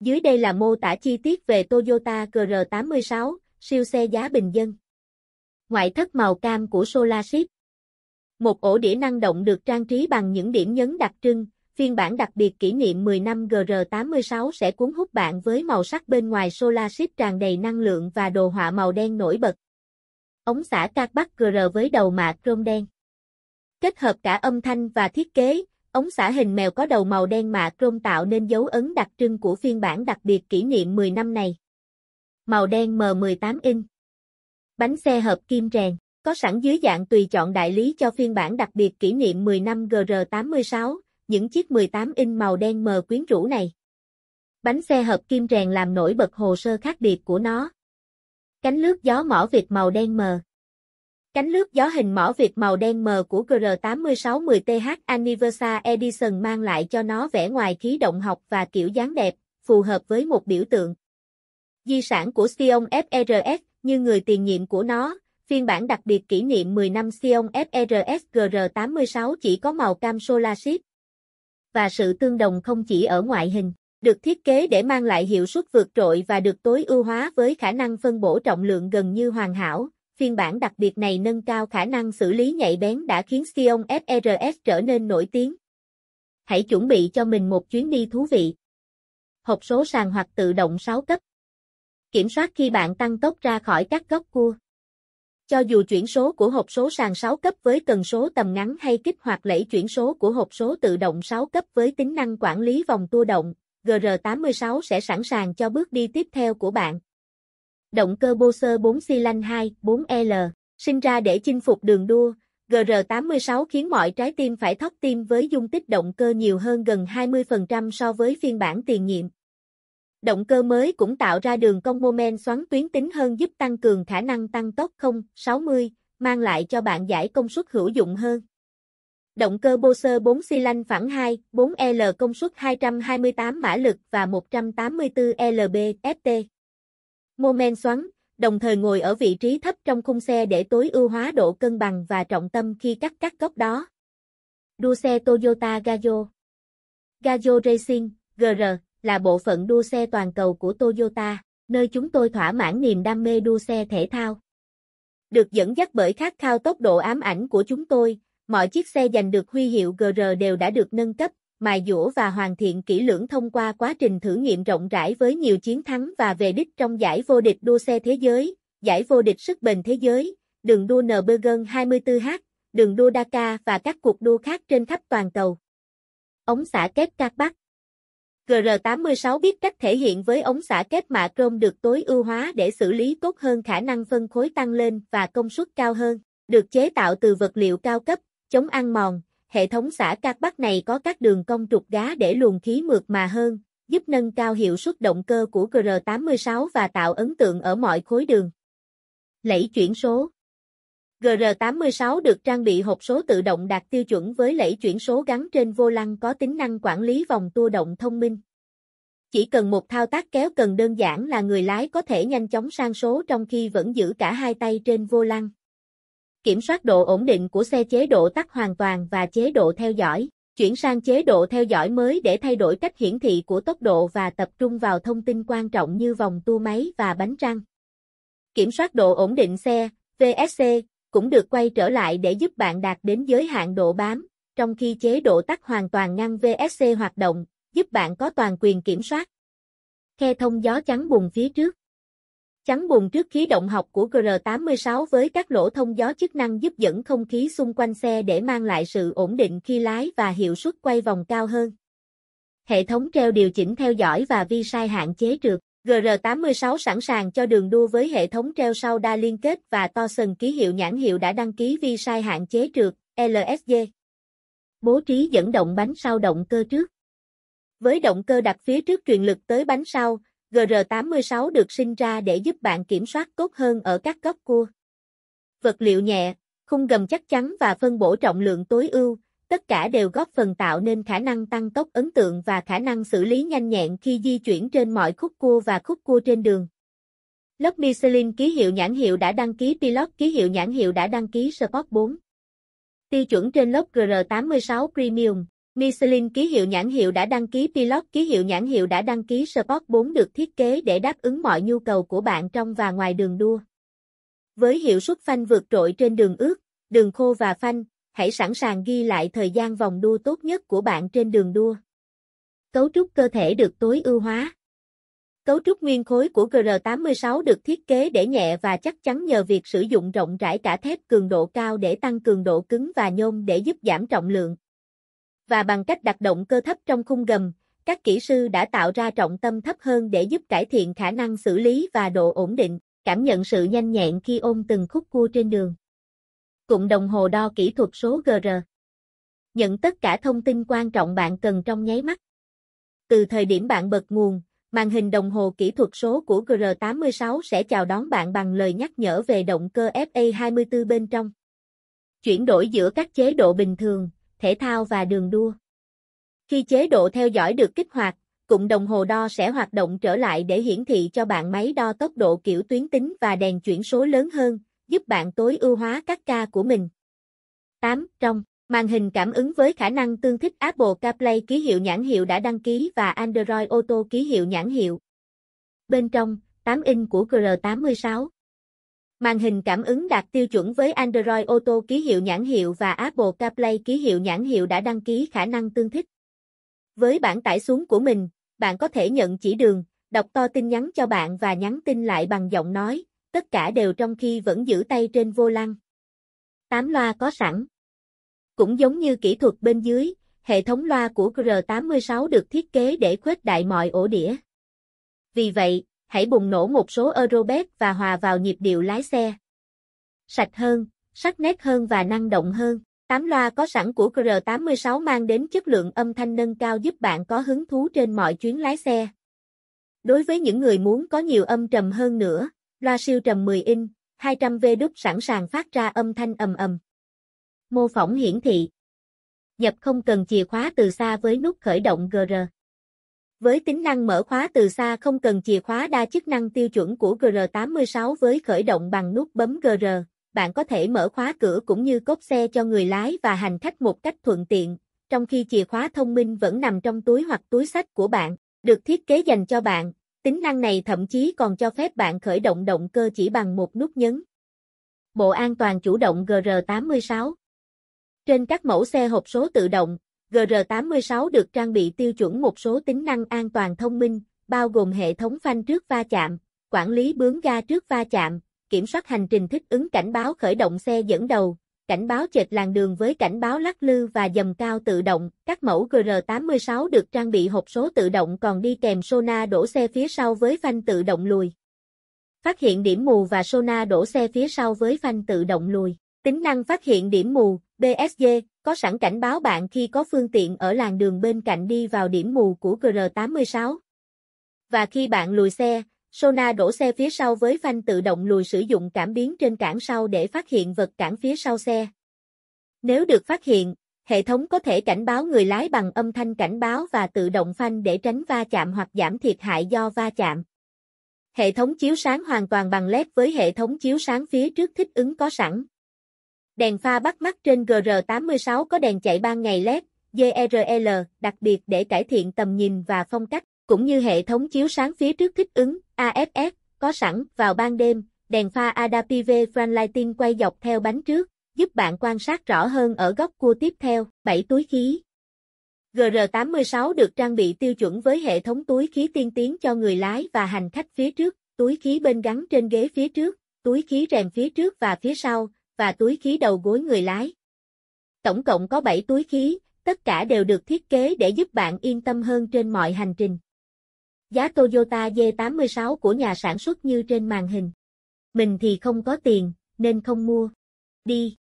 Dưới đây là mô tả chi tiết về Toyota CR86, siêu xe giá bình dân. Ngoại thất màu cam của Solarship Một ổ đĩa năng động được trang trí bằng những điểm nhấn đặc trưng, phiên bản đặc biệt kỷ niệm 10 năm GR86 sẽ cuốn hút bạn với màu sắc bên ngoài Solarship tràn đầy năng lượng và đồ họa màu đen nổi bật. Ống xả Cardback GR với đầu mạ chrome đen. Kết hợp cả âm thanh và thiết kế, Ống xả hình mèo có đầu màu đen mạ chrome tạo nên dấu ấn đặc trưng của phiên bản đặc biệt kỷ niệm 10 năm này. Màu đen M18 in. Bánh xe hợp kim rèn, có sẵn dưới dạng tùy chọn đại lý cho phiên bản đặc biệt kỷ niệm 10 năm GR86, những chiếc 18 in màu đen mờ quyến rũ này. Bánh xe hợp kim rèn làm nổi bật hồ sơ khác biệt của nó. Cánh lướt gió mỏ Việt màu đen mờ, Cánh lướt gió hình mỏ Việt màu đen mờ của GR8610TH Anniversary edison mang lại cho nó vẻ ngoài khí động học và kiểu dáng đẹp, phù hợp với một biểu tượng. Di sản của Sion FRS như người tiền nhiệm của nó, phiên bản đặc biệt kỷ niệm 10 năm Sion FRS GR86 chỉ có màu cam Solarship. Và sự tương đồng không chỉ ở ngoại hình, được thiết kế để mang lại hiệu suất vượt trội và được tối ưu hóa với khả năng phân bổ trọng lượng gần như hoàn hảo, phiên bản đặc biệt này nâng cao khả năng xử lý nhạy bén đã khiến Xeon FRS trở nên nổi tiếng. Hãy chuẩn bị cho mình một chuyến đi thú vị. Hộp số sàn hoặc tự động 6 cấp. Kiểm soát khi bạn tăng tốc ra khỏi các góc cua. Cho dù chuyển số của hộp số sàn 6 cấp với tần số tầm ngắn hay kích hoạt lẫy chuyển số của hộp số tự động 6 cấp với tính năng quản lý vòng tua động, GR86 sẽ sẵn sàng cho bước đi tiếp theo của bạn động cơ Boxer 4 xi lanh 2, 4L, sinh ra để chinh phục đường đua, GR86 khiến mọi trái tim phải thót tim với dung tích động cơ nhiều hơn gần 20% so với phiên bản tiền nhiệm. Động cơ mới cũng tạo ra đường cong mô xoắn tuyến tính hơn giúp tăng cường khả năng tăng tốc 0-60, mang lại cho bạn giải công suất hữu dụng hơn. Động cơ Boxer 4 xi lanh phẳng 2, 4L công suất 228 mã lực và 184 lb-ft. Momen xoắn, đồng thời ngồi ở vị trí thấp trong khung xe để tối ưu hóa độ cân bằng và trọng tâm khi cắt các góc đó. Đua xe Toyota Gayo Gayo Racing, GR, là bộ phận đua xe toàn cầu của Toyota, nơi chúng tôi thỏa mãn niềm đam mê đua xe thể thao. Được dẫn dắt bởi khát khao tốc độ ám ảnh của chúng tôi, mọi chiếc xe giành được huy hiệu GR đều đã được nâng cấp, mài dũa và hoàn thiện kỹ lưỡng thông qua quá trình thử nghiệm rộng rãi với nhiều chiến thắng và về đích trong giải vô địch đua xe thế giới, giải vô địch sức bền thế giới, đường đua Nürburgring 24H, đường đua Dakar và các cuộc đua khác trên khắp toàn cầu. Ống xả kép các Bắc GR86 biết cách thể hiện với ống xả kép mạ chrome được tối ưu hóa để xử lý tốt hơn khả năng phân khối tăng lên và công suất cao hơn, được chế tạo từ vật liệu cao cấp, chống ăn mòn, hệ thống xả cát bắc này có các đường cong trục gá để luồng khí mượt mà hơn, giúp nâng cao hiệu suất động cơ của GR86 và tạo ấn tượng ở mọi khối đường. Lẫy chuyển số GR86 được trang bị hộp số tự động đạt tiêu chuẩn với lẫy chuyển số gắn trên vô lăng có tính năng quản lý vòng tua động thông minh. Chỉ cần một thao tác kéo cần đơn giản là người lái có thể nhanh chóng sang số trong khi vẫn giữ cả hai tay trên vô lăng kiểm soát độ ổn định của xe chế độ tắt hoàn toàn và chế độ theo dõi, chuyển sang chế độ theo dõi mới để thay đổi cách hiển thị của tốc độ và tập trung vào thông tin quan trọng như vòng tua máy và bánh răng. Kiểm soát độ ổn định xe, VSC, cũng được quay trở lại để giúp bạn đạt đến giới hạn độ bám, trong khi chế độ tắt hoàn toàn ngăn VSC hoạt động, giúp bạn có toàn quyền kiểm soát. Khe thông gió chắn bùng phía trước chắn bùn trước khí động học của GR86 với các lỗ thông gió chức năng giúp dẫn không khí xung quanh xe để mang lại sự ổn định khi lái và hiệu suất quay vòng cao hơn. Hệ thống treo điều chỉnh theo dõi và vi sai hạn chế trượt. GR86 sẵn sàng cho đường đua với hệ thống treo sau đa liên kết và to sần ký hiệu nhãn hiệu đã đăng ký vi sai hạn chế trượt LSG. Bố trí dẫn động bánh sau động cơ trước. Với động cơ đặt phía trước truyền lực tới bánh sau, GR86 được sinh ra để giúp bạn kiểm soát tốt hơn ở các góc cua. Vật liệu nhẹ, khung gầm chắc chắn và phân bổ trọng lượng tối ưu, tất cả đều góp phần tạo nên khả năng tăng tốc ấn tượng và khả năng xử lý nhanh nhẹn khi di chuyển trên mọi khúc cua và khúc cua trên đường. Lớp Michelin ký hiệu nhãn hiệu đã đăng ký Pilot ký hiệu nhãn hiệu đã đăng ký Sport 4. Tiêu chuẩn trên lớp GR86 Premium Michelin ký hiệu nhãn hiệu đã đăng ký Pilot ký hiệu nhãn hiệu đã đăng ký Sport 4 được thiết kế để đáp ứng mọi nhu cầu của bạn trong và ngoài đường đua. Với hiệu suất phanh vượt trội trên đường ướt, đường khô và phanh, hãy sẵn sàng ghi lại thời gian vòng đua tốt nhất của bạn trên đường đua. Cấu trúc cơ thể được tối ưu hóa. Cấu trúc nguyên khối của GR86 được thiết kế để nhẹ và chắc chắn nhờ việc sử dụng rộng rãi cả thép cường độ cao để tăng cường độ cứng và nhôm để giúp giảm trọng lượng, và bằng cách đặt động cơ thấp trong khung gầm, các kỹ sư đã tạo ra trọng tâm thấp hơn để giúp cải thiện khả năng xử lý và độ ổn định, cảm nhận sự nhanh nhẹn khi ôm từng khúc cua trên đường. Cụm đồng hồ đo kỹ thuật số GR Nhận tất cả thông tin quan trọng bạn cần trong nháy mắt. Từ thời điểm bạn bật nguồn, màn hình đồng hồ kỹ thuật số của GR86 sẽ chào đón bạn bằng lời nhắc nhở về động cơ FA24 bên trong. Chuyển đổi giữa các chế độ bình thường, thể thao và đường đua. Khi chế độ theo dõi được kích hoạt, cụm đồng hồ đo sẽ hoạt động trở lại để hiển thị cho bạn máy đo tốc độ kiểu tuyến tính và đèn chuyển số lớn hơn, giúp bạn tối ưu hóa các ca của mình. 8. Trong Màn hình cảm ứng với khả năng tương thích Apple CarPlay ký hiệu nhãn hiệu đã đăng ký và Android Auto ký hiệu nhãn hiệu. Bên trong, 8 inch của GR86 Màn hình cảm ứng đạt tiêu chuẩn với Android Auto ký hiệu nhãn hiệu và Apple CarPlay ký hiệu nhãn hiệu đã đăng ký khả năng tương thích. Với bản tải xuống của mình, bạn có thể nhận chỉ đường, đọc to tin nhắn cho bạn và nhắn tin lại bằng giọng nói, tất cả đều trong khi vẫn giữ tay trên vô lăng. Tám loa có sẵn. Cũng giống như kỹ thuật bên dưới, hệ thống loa của GR86 được thiết kế để khuếch đại mọi ổ đĩa. Vì vậy, hãy bùng nổ một số aerobet và hòa vào nhịp điệu lái xe. Sạch hơn, sắc nét hơn và năng động hơn. tám loa có sẵn của GR86 mang đến chất lượng âm thanh nâng cao giúp bạn có hứng thú trên mọi chuyến lái xe. Đối với những người muốn có nhiều âm trầm hơn nữa, loa siêu trầm 10 inch, 200V đúc sẵn sàng phát ra âm thanh ầm ầm. Mô phỏng hiển thị. Nhập không cần chìa khóa từ xa với nút khởi động GR. Với tính năng mở khóa từ xa không cần chìa khóa đa chức năng tiêu chuẩn của GR86 với khởi động bằng nút bấm GR, bạn có thể mở khóa cửa cũng như cốp xe cho người lái và hành khách một cách thuận tiện, trong khi chìa khóa thông minh vẫn nằm trong túi hoặc túi sách của bạn, được thiết kế dành cho bạn. Tính năng này thậm chí còn cho phép bạn khởi động động cơ chỉ bằng một nút nhấn. Bộ an toàn chủ động GR86 Trên các mẫu xe hộp số tự động, GR86 được trang bị tiêu chuẩn một số tính năng an toàn thông minh, bao gồm hệ thống phanh trước va chạm, quản lý bướm ga trước va chạm, kiểm soát hành trình thích ứng cảnh báo khởi động xe dẫn đầu, cảnh báo chệch làn đường với cảnh báo lắc lư và dầm cao tự động. Các mẫu GR86 được trang bị hộp số tự động còn đi kèm sona đổ xe phía sau với phanh tự động lùi. Phát hiện điểm mù và sona đổ xe phía sau với phanh tự động lùi. Tính năng phát hiện điểm mù, BSD, có sẵn cảnh báo bạn khi có phương tiện ở làn đường bên cạnh đi vào điểm mù của GR86. Và khi bạn lùi xe, Sona đổ xe phía sau với phanh tự động lùi sử dụng cảm biến trên cản sau để phát hiện vật cản phía sau xe. Nếu được phát hiện, hệ thống có thể cảnh báo người lái bằng âm thanh cảnh báo và tự động phanh để tránh va chạm hoặc giảm thiệt hại do va chạm. Hệ thống chiếu sáng hoàn toàn bằng LED với hệ thống chiếu sáng phía trước thích ứng có sẵn. Đèn pha bắt mắt trên GR86 có đèn chạy ban ngày LED, DRL, đặc biệt để cải thiện tầm nhìn và phong cách, cũng như hệ thống chiếu sáng phía trước thích ứng, AFS, có sẵn vào ban đêm, đèn pha Adaptive Front Lighting quay dọc theo bánh trước, giúp bạn quan sát rõ hơn ở góc cua tiếp theo, 7 túi khí. GR86 được trang bị tiêu chuẩn với hệ thống túi khí tiên tiến cho người lái và hành khách phía trước, túi khí bên gắn trên ghế phía trước, túi khí rèm phía trước và phía sau, và túi khí đầu gối người lái. Tổng cộng có 7 túi khí, tất cả đều được thiết kế để giúp bạn yên tâm hơn trên mọi hành trình. Giá Toyota J86 của nhà sản xuất như trên màn hình. Mình thì không có tiền, nên không mua. Đi.